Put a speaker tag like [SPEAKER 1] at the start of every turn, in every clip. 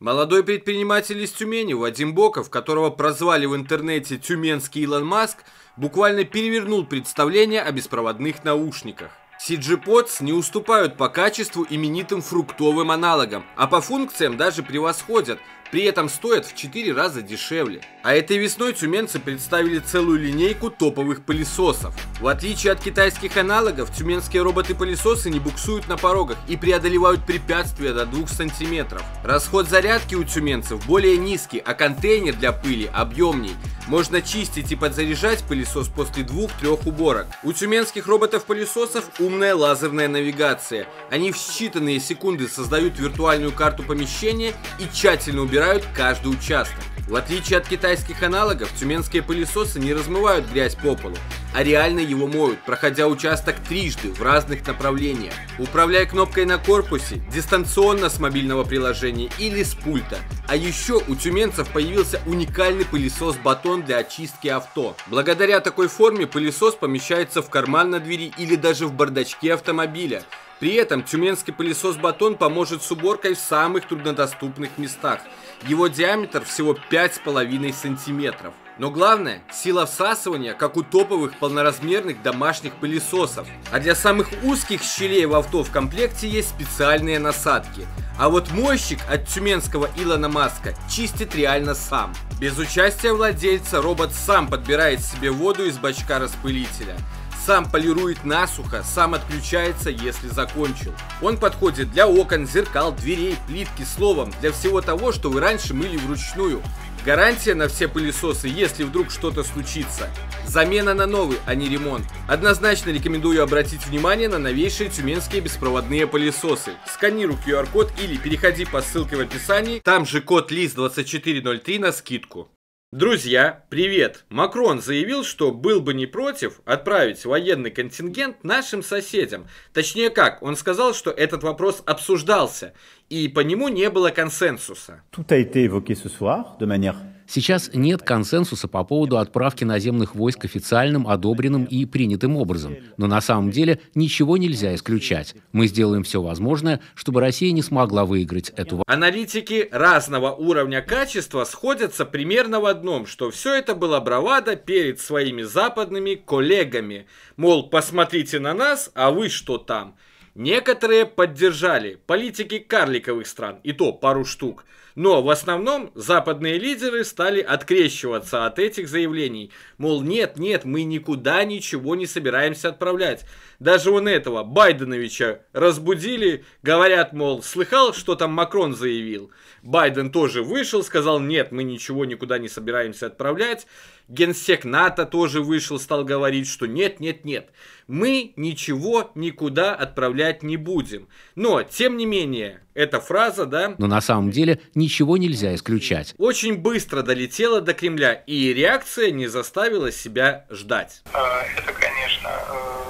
[SPEAKER 1] Молодой предприниматель из Тюмени Вадим Боков, которого прозвали в интернете «Тюменский Илон Маск», буквально перевернул представление о беспроводных наушниках. CG-Pods не уступают по качеству именитым фруктовым аналогам, а по функциям даже превосходят – при этом стоят в 4 раза дешевле. А этой весной тюменцы представили целую линейку топовых пылесосов. В отличие от китайских аналогов, тюменские роботы-пылесосы не буксуют на порогах и преодолевают препятствия до 2 сантиметров. Расход зарядки у тюменцев более низкий, а контейнер для пыли объемней. Можно чистить и подзаряжать пылесос после двух-трех уборок. У тюменских роботов-пылесосов умная лазерная навигация. Они в считанные секунды создают виртуальную карту помещения и тщательно убирают убирают каждый участок. В отличие от китайских аналогов, тюменские пылесосы не размывают грязь по полу, а реально его моют, проходя участок трижды в разных направлениях. Управляя кнопкой на корпусе, дистанционно с мобильного приложения или с пульта. А еще у тюменцев появился уникальный пылесос-батон для очистки авто. Благодаря такой форме пылесос помещается в карман на двери или даже в бардачке автомобиля, при этом тюменский пылесос «Батон» поможет с уборкой в самых труднодоступных местах. Его диаметр всего 5,5 сантиметров. Но главное, сила всасывания, как у топовых полноразмерных домашних пылесосов. А для самых узких щелей в авто в комплекте есть специальные насадки. А вот мойщик от тюменского Илона Маска чистит реально сам. Без участия владельца робот сам подбирает себе воду из бачка распылителя. Сам полирует насухо, сам отключается, если закончил. Он подходит для окон, зеркал, дверей, плитки, словом, для всего того, что вы раньше мыли вручную. Гарантия на все пылесосы, если вдруг что-то случится. Замена на новый, а не ремонт. Однозначно рекомендую обратить внимание на новейшие тюменские беспроводные пылесосы. Сканируй QR-код или переходи по ссылке в описании, там же код LIS2403 на скидку. Друзья, привет! Макрон заявил, что был бы не против отправить военный контингент нашим соседям. Точнее как, он сказал, что этот вопрос обсуждался, и по нему не было консенсуса. Tout a été évoqué ce soir de manière Сейчас нет консенсуса по поводу отправки наземных войск официальным, одобренным и принятым образом. Но на самом деле ничего нельзя исключать. Мы сделаем все возможное, чтобы Россия не смогла выиграть эту войну. Аналитики разного уровня качества сходятся примерно в одном, что все это была бравада перед своими западными коллегами. Мол, посмотрите на нас, а вы что там? Некоторые поддержали политики карликовых стран, и то пару штук. Но в основном западные лидеры стали открещиваться от этих заявлений. Мол, нет, нет, мы никуда ничего не собираемся отправлять. Даже вон этого Байденовича разбудили, говорят, мол, слыхал, что там Макрон заявил. Байден тоже вышел, сказал, нет, мы ничего никуда не собираемся отправлять. Генсек НАТО тоже вышел, стал говорить, что нет, нет, нет, мы ничего никуда отправлять не будем. Но, тем не менее, эта фраза, да... Но на самом деле, ни ничего нельзя исключать. Очень быстро долетела до Кремля, и реакция не заставила себя ждать. А, это, конечно, э,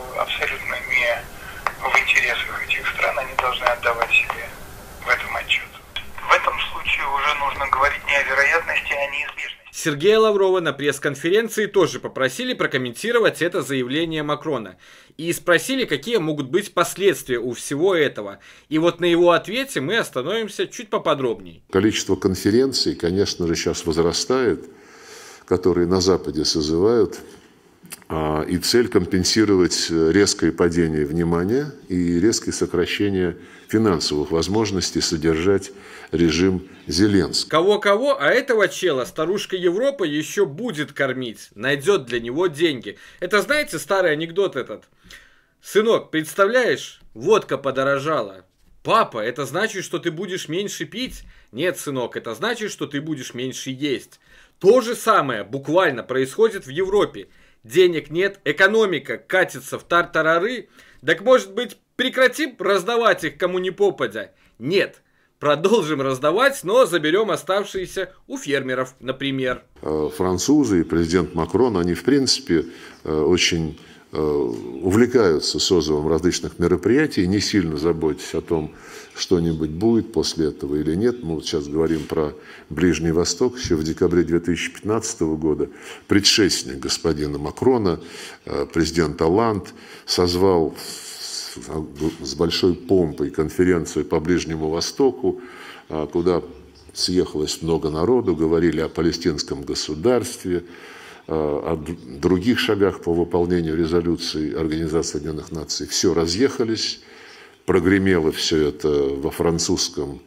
[SPEAKER 1] Сергея Лаврова на пресс-конференции тоже попросили прокомментировать это заявление Макрона. И спросили, какие могут быть последствия у всего этого. И вот на его ответе мы остановимся чуть поподробнее.
[SPEAKER 2] Количество конференций, конечно же, сейчас возрастает, которые на Западе созывают а, и цель компенсировать э, резкое падение внимания и резкое сокращение финансовых возможностей содержать режим Зеленского.
[SPEAKER 1] Кого-кого, а этого чела старушка Европа еще будет кормить. Найдет для него деньги. Это знаете старый анекдот этот? Сынок, представляешь, водка подорожала. Папа, это значит, что ты будешь меньше пить? Нет, сынок, это значит, что ты будешь меньше есть. То же самое буквально происходит в Европе денег нет, экономика катится в тартарары, так может быть прекратим раздавать их кому не попадя? Нет, продолжим раздавать, но заберем оставшиеся у фермеров, например.
[SPEAKER 2] Э, французы и президент Макрон, они в принципе э, очень Э, увлекаются созывом различных мероприятий, не сильно заботясь о том, что-нибудь будет после этого или нет. Мы вот сейчас говорим про Ближний Восток. Еще в декабре 2015 года предшественник господина Макрона, э, президент Аланд, созвал с большой помпой конференцию по Ближнему Востоку, э, куда съехалось много народу, говорили о палестинском государстве, Э, о других шагах по выполнению резолюции Организации Объединенных Наций. Все разъехались, прогремело все это во французском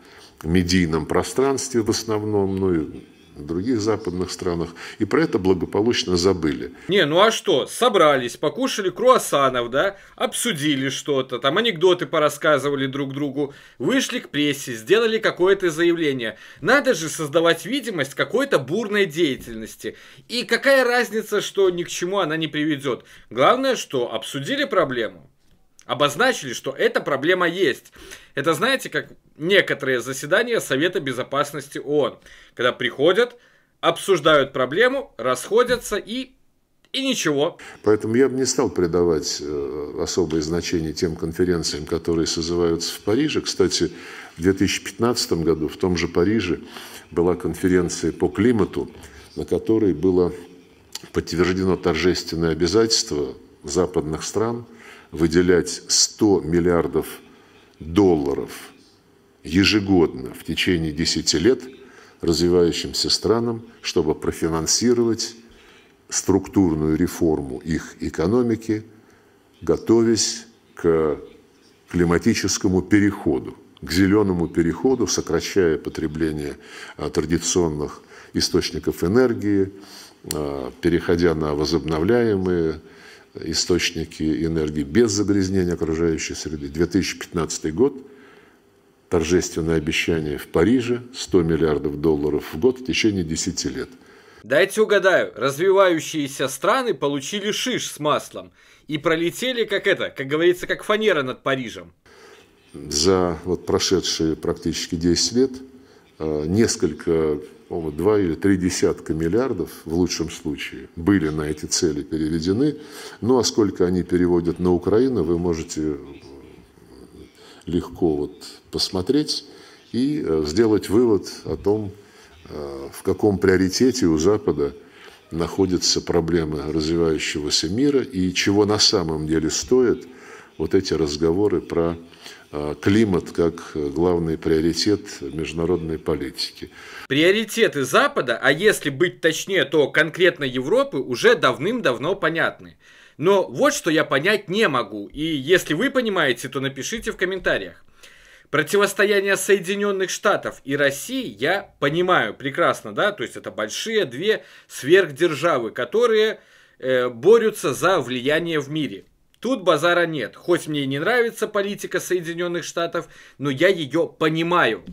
[SPEAKER 2] медийном пространстве в основном, ну и в других западных странах, и про это благополучно забыли.
[SPEAKER 1] Не, ну а что, собрались, покушали круассанов, да, обсудили что-то, там анекдоты порассказывали друг другу, вышли к прессе, сделали какое-то заявление. Надо же создавать видимость какой-то бурной деятельности. И какая разница, что ни к чему она не приведет. Главное, что обсудили проблему обозначили, что эта проблема есть. Это, знаете, как некоторые заседания Совета Безопасности ООН, когда приходят, обсуждают проблему, расходятся и и ничего.
[SPEAKER 2] Поэтому я бы не стал придавать э, особое значение тем конференциям, которые созываются в Париже. Кстати, в 2015 году в том же Париже была конференция по климату, на которой было подтверждено торжественное обязательство западных стран выделять 100 миллиардов долларов ежегодно в течение 10 лет развивающимся странам, чтобы профинансировать структурную реформу их экономики, готовясь к климатическому переходу, к зеленому переходу, сокращая потребление а, традиционных источников энергии, а, переходя на возобновляемые источники энергии без загрязнения окружающей среды. 2015 год, торжественное обещание в Париже, 100 миллиардов долларов в год в течение 10 лет.
[SPEAKER 1] Дайте угадаю, развивающиеся страны получили шиш с маслом и пролетели, как это, как говорится, как фанера над Парижем.
[SPEAKER 2] За вот прошедшие практически 10 лет а, несколько по-моему, два или три десятка миллиардов, в лучшем случае, были на эти цели переведены. Ну, а сколько они переводят на Украину, вы можете э, легко вот посмотреть и э, сделать вывод о том, э, в каком приоритете у Запада находятся проблемы развивающегося мира и чего на самом деле стоит – вот эти разговоры про а, климат как э, главный приоритет международной политики.
[SPEAKER 1] Приоритеты Запада, а если быть точнее, то конкретно Европы, уже давным-давно понятны. Но вот что я понять не могу, и если вы понимаете, то напишите в комментариях. Противостояние Соединенных Штатов и России я понимаю прекрасно, да, то есть это большие две сверхдержавы, которые э, борются за влияние в мире. Тут базара нет. Хоть мне и не нравится политика Соединенных Штатов, но я ее понимаю.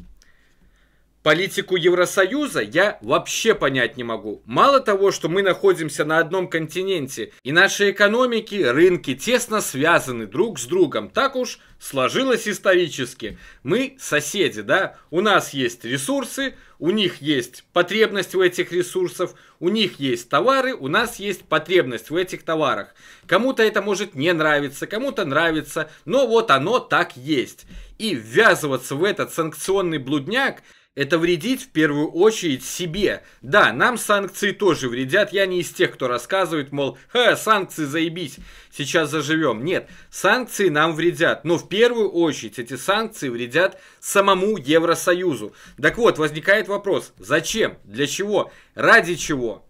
[SPEAKER 1] Политику Евросоюза я вообще понять не могу. Мало того, что мы находимся на одном континенте, и наши экономики, рынки тесно связаны друг с другом. Так уж сложилось исторически. Мы соседи, да? У нас есть ресурсы, у них есть потребность в этих ресурсах, у них есть товары, у нас есть потребность в этих товарах. Кому-то это может не нравиться, кому-то нравится, но вот оно так есть. И ввязываться в этот санкционный блудняк – это вредит в первую очередь себе. Да, нам санкции тоже вредят. Я не из тех, кто рассказывает, мол, Ха, санкции заебись, сейчас заживем. Нет, санкции нам вредят. Но в первую очередь эти санкции вредят самому Евросоюзу. Так вот, возникает вопрос, зачем, для чего, ради чего?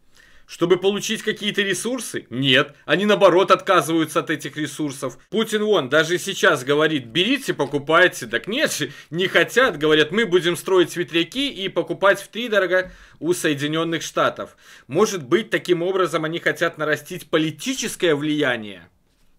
[SPEAKER 1] Чтобы получить какие-то ресурсы? Нет, они наоборот отказываются от этих ресурсов. Путин вон даже сейчас говорит, берите, покупайте. Так нет же, не хотят, говорят, мы будем строить ветряки и покупать в три дорого у Соединенных Штатов. Может быть, таким образом они хотят нарастить политическое влияние?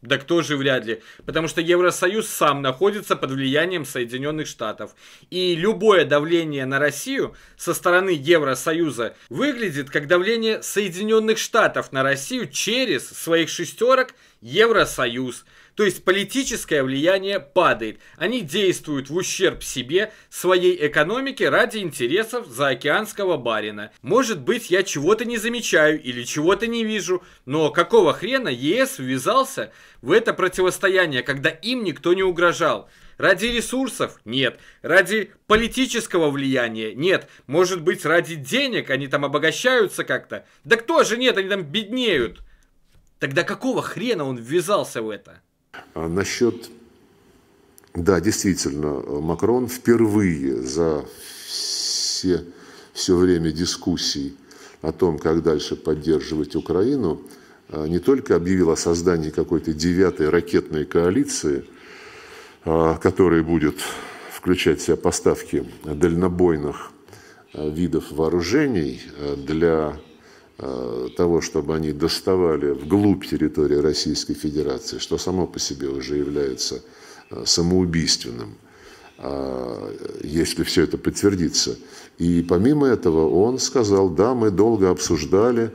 [SPEAKER 1] Да кто же вряд ли. Потому что Евросоюз сам находится под влиянием Соединенных Штатов. И любое давление на Россию со стороны Евросоюза выглядит как давление Соединенных Штатов на Россию через своих шестерок – Евросоюз. То есть политическое влияние падает. Они действуют в ущерб себе, своей экономике ради интересов заокеанского барина. Может быть, я чего-то не замечаю или чего-то не вижу, но какого хрена ЕС ввязался в это противостояние, когда им никто не угрожал? Ради ресурсов? Нет. Ради политического влияния? Нет. Может быть, ради денег они там обогащаются как-то? Да кто же нет, они там беднеют. Тогда какого хрена он ввязался в это?
[SPEAKER 2] А насчет, да, действительно, Макрон впервые за все, все время дискуссий о том, как дальше поддерживать Украину, а, не только объявил о создании какой-то девятой ракетной коалиции, а, которая будет включать в себя поставки дальнобойных а, видов вооружений для Э, того, чтобы они доставали вглубь территории Российской Федерации, что само по себе уже является э, самоубийственным, а, э, если все это подтвердится. И помимо этого он сказал, да, мы долго обсуждали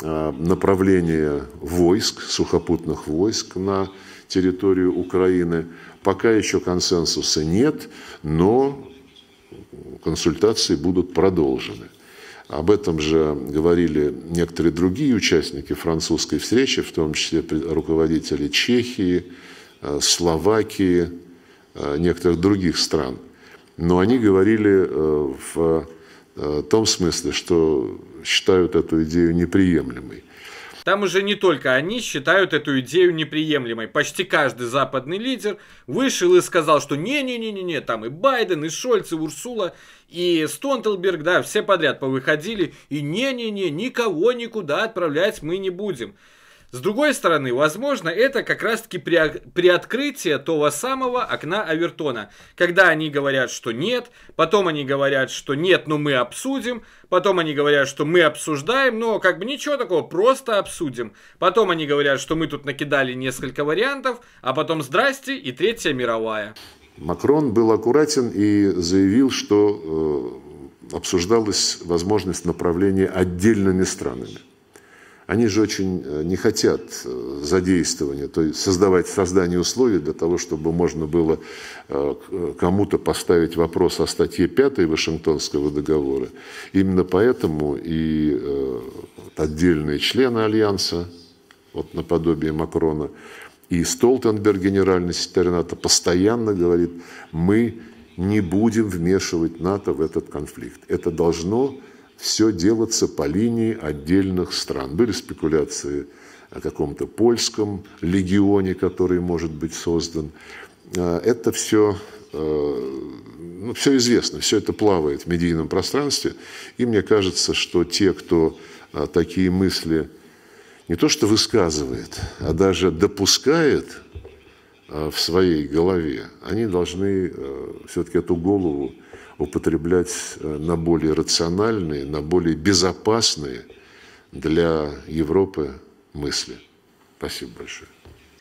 [SPEAKER 2] а, направление войск, сухопутных войск на территорию Украины. Пока еще консенсуса нет, но консультации будут продолжены. Об этом же говорили некоторые другие участники французской встречи, в том числе руководители Чехии, э, Словакии, э, некоторых других стран. Но они говорили э, в том смысле, что считают эту идею неприемлемой.
[SPEAKER 1] Там уже не только они считают эту идею неприемлемой. Почти каждый западный лидер вышел и сказал, что не-не-не-не, не. там и Байден, и Шольц, и Урсула, и Стонтелберг, да, все подряд повыходили, и не-не-не, никого никуда отправлять мы не будем. С другой стороны, возможно, это как раз-таки открытии того самого окна Авертона, когда они говорят, что нет, потом они говорят, что нет, но мы обсудим, потом они говорят, что мы обсуждаем, но как бы ничего такого, просто обсудим. Потом они говорят, что мы тут накидали несколько вариантов, а потом здрасте и третья мировая.
[SPEAKER 2] Макрон был аккуратен и заявил, что э, обсуждалась возможность направления отдельными странами они же очень э, не хотят э, задействования, то есть создавать, создание условий для того, чтобы можно было э, кому-то поставить вопрос о статье 5 Вашингтонского договора. Именно поэтому и отдельные члены Альянса, вот наподобие Макрона, и Столтенберг, генеральный секретарь НАТО, постоянно говорит, мы не будем вмешивать НАТО в этот конфликт. Это должно все делаться по линии отдельных стран. Были спекуляции о каком-то польском легионе, который может быть создан. А, это все, э, ну, все известно, все это плавает в медийном пространстве. И мне кажется, что те, кто а, такие мысли не то что высказывает, а даже допускает а, в своей голове, они должны э, все-таки эту голову употреблять э, на более рациональные, на более безопасные для Европы мысли.
[SPEAKER 1] Спасибо большое.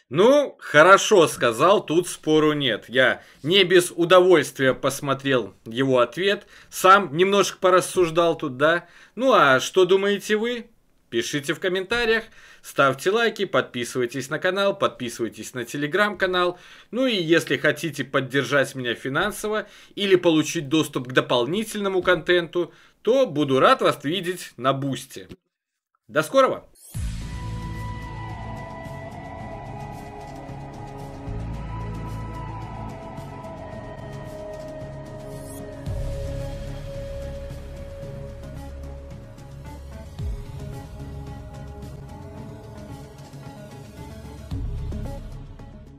[SPEAKER 1] Ну, хорошо сказал, тут спору нет. Я не без удовольствия посмотрел его ответ, сам немножко порассуждал тут, да. Ну а что думаете вы? Пишите в комментариях. Ставьте лайки, подписывайтесь на канал, подписывайтесь на телеграм-канал. Ну и если хотите поддержать меня финансово или получить доступ к дополнительному контенту, то буду рад вас видеть на Бусти. До скорого!